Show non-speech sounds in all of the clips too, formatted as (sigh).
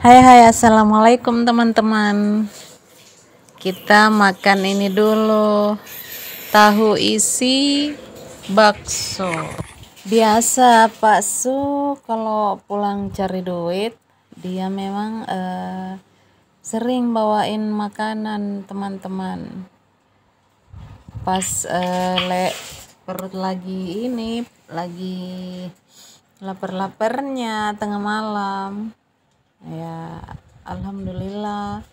Hai hai assalamualaikum teman-teman Kita makan ini dulu Tahu isi bakso Biasa Pak Su kalau pulang cari duit Dia memang uh, sering bawain makanan teman-teman Pas uh, le, perut lagi ini lagi lapar-laparnya tengah malam ya alhamdulillah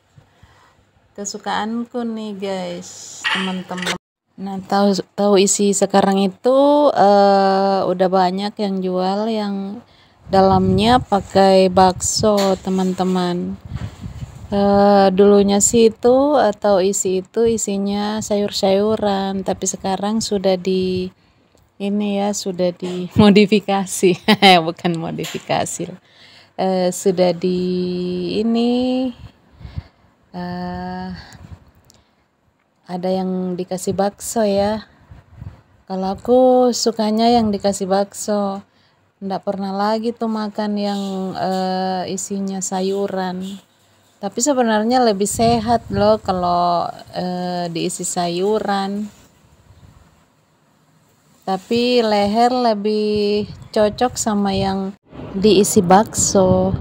kesukaanku nih guys teman-teman nah tahu tahu isi sekarang itu uh, udah banyak yang jual yang dalamnya pakai bakso teman-teman uh, dulunya sih itu atau isi itu isinya sayur-sayuran tapi sekarang sudah di ini ya sudah dimodifikasi (laughs) bukan modifikasi Eh, sudah di ini uh, ada yang dikasih bakso ya kalau aku sukanya yang dikasih bakso ndak pernah lagi tuh makan yang uh, isinya sayuran tapi sebenarnya lebih sehat loh kalau uh, diisi sayuran tapi leher lebih cocok sama yang DEC box. So,